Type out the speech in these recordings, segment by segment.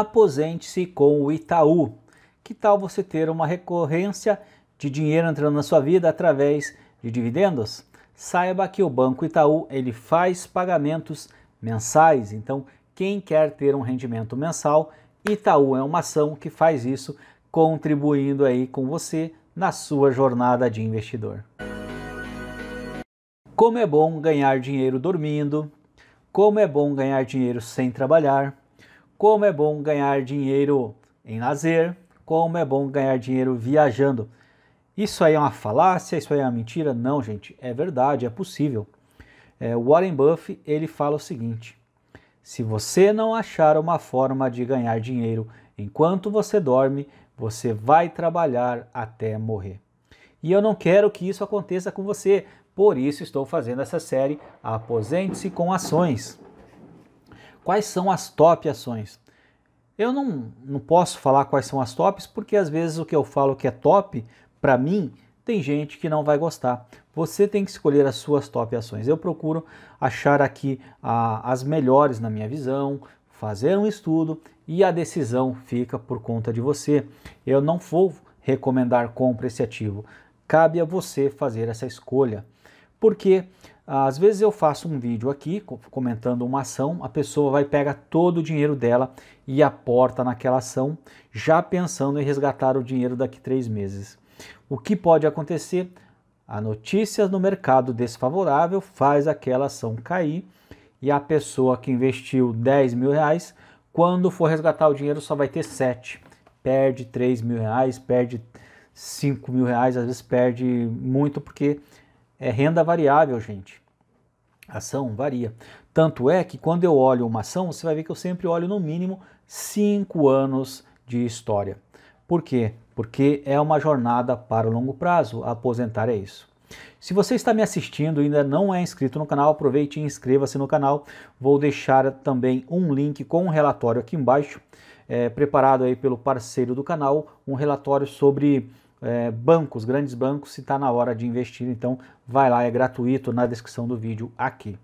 aposente-se com o Itaú. Que tal você ter uma recorrência de dinheiro entrando na sua vida através de dividendos? Saiba que o Banco Itaú ele faz pagamentos mensais, então quem quer ter um rendimento mensal, Itaú é uma ação que faz isso, contribuindo aí com você na sua jornada de investidor. Como é bom ganhar dinheiro dormindo, como é bom ganhar dinheiro sem trabalhar, como é bom ganhar dinheiro em lazer, como é bom ganhar dinheiro viajando. Isso aí é uma falácia, isso aí é uma mentira? Não, gente, é verdade, é possível. É, Warren Buffett ele fala o seguinte: se você não achar uma forma de ganhar dinheiro enquanto você dorme, você vai trabalhar até morrer. E eu não quero que isso aconteça com você, por isso estou fazendo essa série Aposente-se com Ações quais são as top ações. Eu não, não posso falar quais são as tops, porque às vezes o que eu falo que é top, para mim, tem gente que não vai gostar. Você tem que escolher as suas top ações. Eu procuro achar aqui a, as melhores na minha visão, fazer um estudo e a decisão fica por conta de você. Eu não vou recomendar compra esse ativo. Cabe a você fazer essa escolha. Porque às vezes eu faço um vídeo aqui comentando uma ação, a pessoa vai pegar todo o dinheiro dela e aporta naquela ação, já pensando em resgatar o dinheiro daqui três meses. O que pode acontecer? A notícia no mercado desfavorável faz aquela ação cair e a pessoa que investiu 10 mil reais, quando for resgatar o dinheiro só vai ter 7. Perde 3 mil reais, perde 5 mil reais, às vezes perde muito porque é renda variável, gente. ação varia. Tanto é que quando eu olho uma ação, você vai ver que eu sempre olho no mínimo 5 anos de história. Por quê? Porque é uma jornada para o longo prazo. Aposentar é isso. Se você está me assistindo e ainda não é inscrito no canal, aproveite e inscreva-se no canal. Vou deixar também um link com um relatório aqui embaixo, é, preparado aí pelo parceiro do canal, um relatório sobre é, bancos, grandes bancos, se está na hora de investir. Então, vai lá, é gratuito na descrição do vídeo aqui.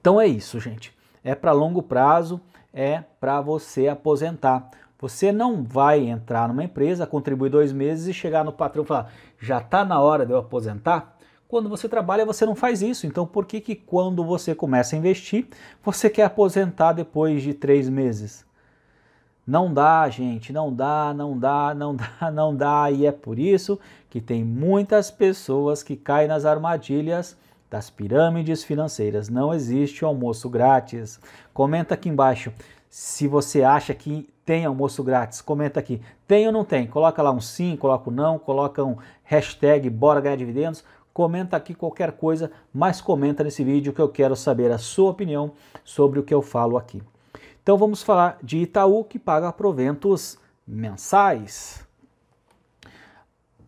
Então é isso, gente. É para longo prazo, é para você aposentar. Você não vai entrar numa empresa, contribuir dois meses e chegar no patrão e falar: já está na hora de eu aposentar? Quando você trabalha, você não faz isso. Então, por que, que quando você começa a investir, você quer aposentar depois de três meses? Não dá, gente, não dá, não dá, não dá, não dá. E é por isso que tem muitas pessoas que caem nas armadilhas das pirâmides financeiras. Não existe almoço grátis. Comenta aqui embaixo se você acha que tem almoço grátis. Comenta aqui, tem ou não tem? Coloca lá um sim, coloca um não, coloca um hashtag bora ganhar dividendos. Comenta aqui qualquer coisa, mas comenta nesse vídeo que eu quero saber a sua opinião sobre o que eu falo aqui. Então vamos falar de Itaú, que paga proventos mensais.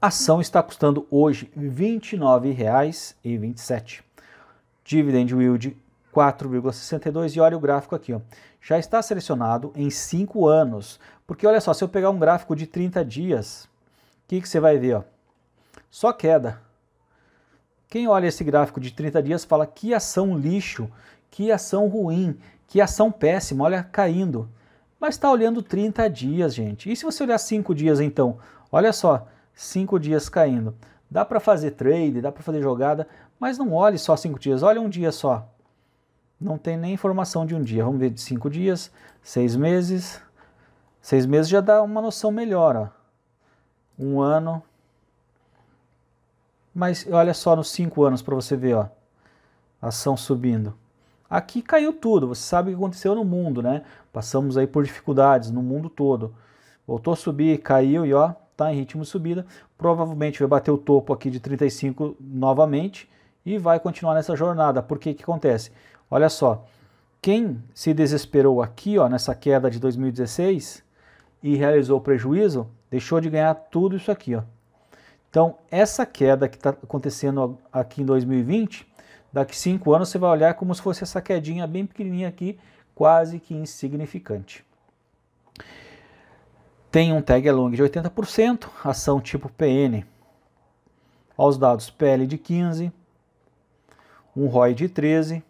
A ação está custando hoje R$ 29,27. Dividend yield 4,62 e olha o gráfico aqui, ó. Já está selecionado em 5 anos, porque olha só, se eu pegar um gráfico de 30 dias, o que, que você vai ver, ó? Só queda. Quem olha esse gráfico de 30 dias fala que ação lixo, que ação ruim, que ação péssima, olha, caindo. Mas está olhando 30 dias, gente. E se você olhar 5 dias, então? Olha só, 5 dias caindo. Dá para fazer trade, dá para fazer jogada, mas não olhe só 5 dias, olha um dia só. Não tem nem informação de um dia. Vamos ver de 5 dias, 6 meses. 6 meses já dá uma noção melhor, ó. Um ano. Mas olha só nos 5 anos para você ver, ó. Ação subindo. Aqui caiu tudo, você sabe o que aconteceu no mundo, né? Passamos aí por dificuldades no mundo todo. Voltou a subir, caiu e ó, tá em ritmo de subida. Provavelmente vai bater o topo aqui de 35 novamente e vai continuar nessa jornada. Por que que acontece? Olha só, quem se desesperou aqui, ó, nessa queda de 2016 e realizou prejuízo, deixou de ganhar tudo isso aqui, ó. Então, essa queda que está acontecendo aqui em 2020 Daqui cinco anos você vai olhar como se fosse essa quedinha bem pequenininha aqui, quase que insignificante. Tem um tag along de 80%, ação tipo PN. Aos dados PL de 15, um ROI de 13.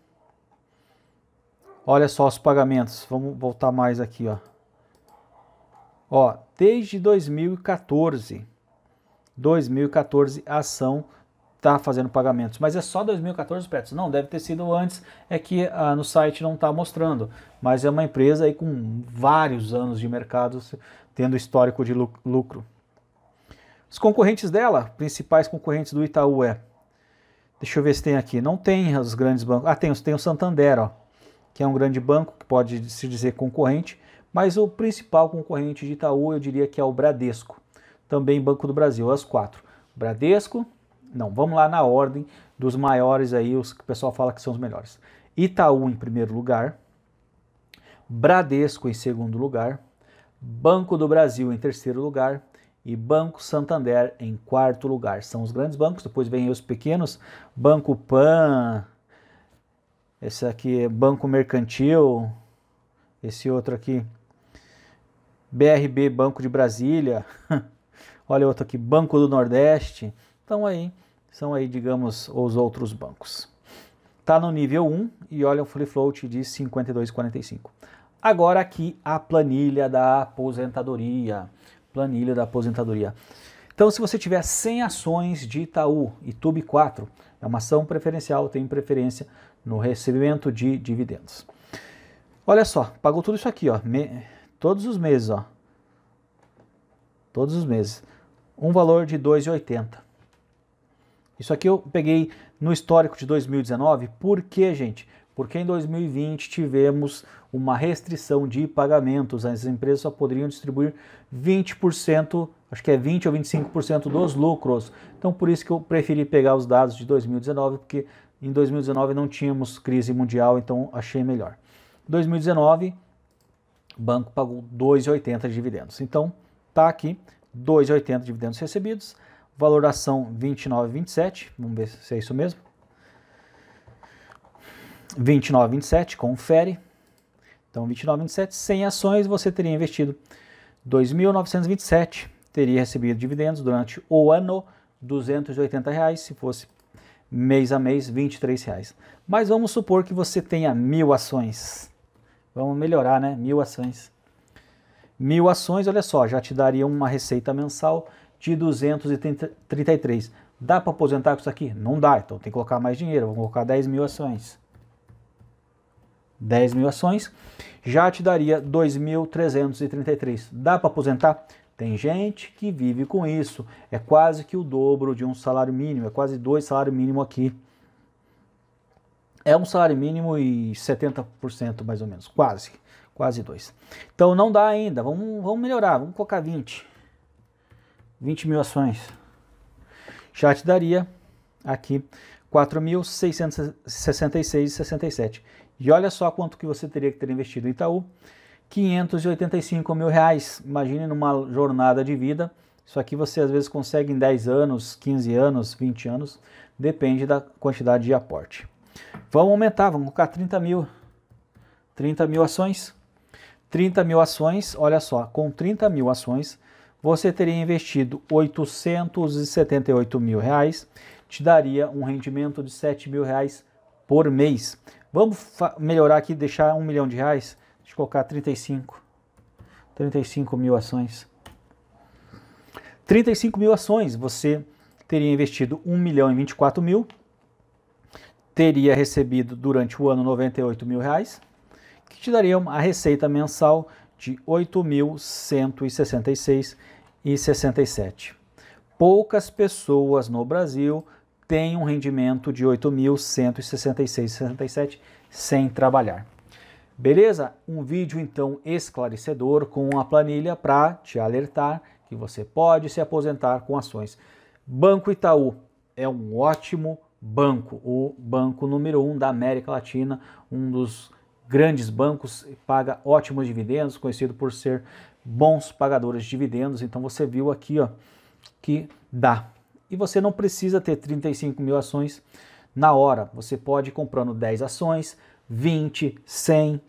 Olha só os pagamentos, vamos voltar mais aqui, ó. Ó, desde 2014, 2014 ação está fazendo pagamentos, mas é só 2014 Petros. Não, deve ter sido antes, é que ah, no site não está mostrando, mas é uma empresa aí com vários anos de mercado, tendo histórico de lucro. Os concorrentes dela, principais concorrentes do Itaú é, deixa eu ver se tem aqui, não tem os grandes bancos, ah, tem, tem o Santander, ó, que é um grande banco, que pode se dizer concorrente, mas o principal concorrente de Itaú eu diria que é o Bradesco, também Banco do Brasil, as quatro. Bradesco, não, vamos lá na ordem dos maiores aí, os que o pessoal fala que são os melhores. Itaú em primeiro lugar, Bradesco em segundo lugar, Banco do Brasil em terceiro lugar e Banco Santander em quarto lugar. São os grandes bancos, depois vem os pequenos, Banco Pan, esse aqui é Banco Mercantil, esse outro aqui, BRB Banco de Brasília, olha outro aqui, Banco do Nordeste estão aí, são aí, digamos, os outros bancos. Está no nível 1 e olha o free float de 52,45. Agora aqui a planilha da aposentadoria. Planilha da aposentadoria. Então, se você tiver 100 ações de Itaú, e ITUB 4, é uma ação preferencial, tem preferência no recebimento de dividendos. Olha só, pagou tudo isso aqui, ó, me, todos os meses, ó. Todos os meses. Um valor de 2,80. Isso aqui eu peguei no histórico de 2019, por quê, gente? Porque em 2020 tivemos uma restrição de pagamentos, as empresas só poderiam distribuir 20%, acho que é 20 ou 25% dos lucros. Então por isso que eu preferi pegar os dados de 2019, porque em 2019 não tínhamos crise mundial, então achei melhor. 2019, o banco pagou 2,80 de dividendos. Então tá aqui 2,80 dividendos recebidos valor da ação 29,27, vamos ver se é isso mesmo. 29,27, confere. Então, 29,27, 100 ações, você teria investido 2.927, teria recebido dividendos durante o ano, 280 reais, se fosse mês a mês, 23 reais. Mas vamos supor que você tenha mil ações. Vamos melhorar, né? Mil ações. Mil ações, olha só, já te daria uma receita mensal de 233. Dá para aposentar com isso aqui? Não dá, então tem que colocar mais dinheiro. Vou colocar 10 mil ações. 10 mil ações já te daria 2.333. Dá para aposentar? Tem gente que vive com isso. É quase que o dobro de um salário mínimo, é quase dois salários mínimos aqui. É um salário mínimo e 70% mais ou menos, quase, quase dois. Então não dá ainda, vamos, vamos melhorar, vamos colocar 20. 20 mil ações. Já te daria aqui 4.666,67. E olha só quanto que você teria que ter investido em Itaú. 585 mil reais. Imagine numa jornada de vida. Isso aqui você às vezes consegue em 10 anos, 15 anos, 20 anos. Depende da quantidade de aporte. Vamos aumentar, vamos colocar 30 mil. 30 mil ações. 30 mil ações, olha só, com 30 mil ações, você teria investido 878 mil reais, te daria um rendimento de 7 mil reais por mês. Vamos melhorar aqui, deixar um milhão de reais, deixa eu colocar 35, 35 mil ações. 35 mil ações, você teria investido 1 milhão e 24 mil, teria recebido durante o ano 98 mil reais, que te daria uma receita mensal de 8.166 e Poucas pessoas no Brasil têm um rendimento de 8.166 e sem trabalhar. Beleza? Um vídeo então esclarecedor com uma planilha para te alertar que você pode se aposentar com ações. Banco Itaú é um ótimo banco, o banco número um da América Latina, um dos grandes bancos, paga ótimos dividendos, conhecido por ser bons pagadores de dividendos. Então você viu aqui ó, que dá. E você não precisa ter 35 mil ações na hora. Você pode ir comprando 10 ações, 20, 100,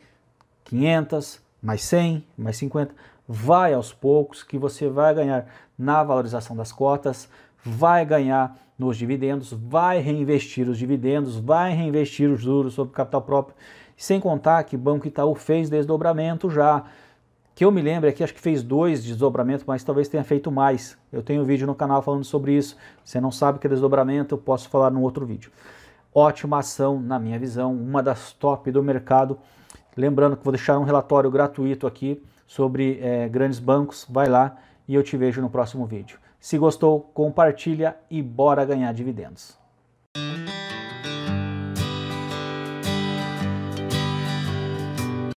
500, mais 100, mais 50. Vai aos poucos que você vai ganhar na valorização das cotas, vai ganhar nos dividendos, vai reinvestir os dividendos, vai reinvestir os juros sobre capital próprio sem contar que Banco Itaú fez desdobramento já. Que eu me lembro aqui é acho que fez dois desdobramentos, mas talvez tenha feito mais. Eu tenho um vídeo no canal falando sobre isso. Você não sabe o que é desdobramento, eu posso falar num outro vídeo. Ótima ação, na minha visão, uma das top do mercado. Lembrando que vou deixar um relatório gratuito aqui sobre é, grandes bancos. Vai lá e eu te vejo no próximo vídeo. Se gostou, compartilha e bora ganhar dividendos.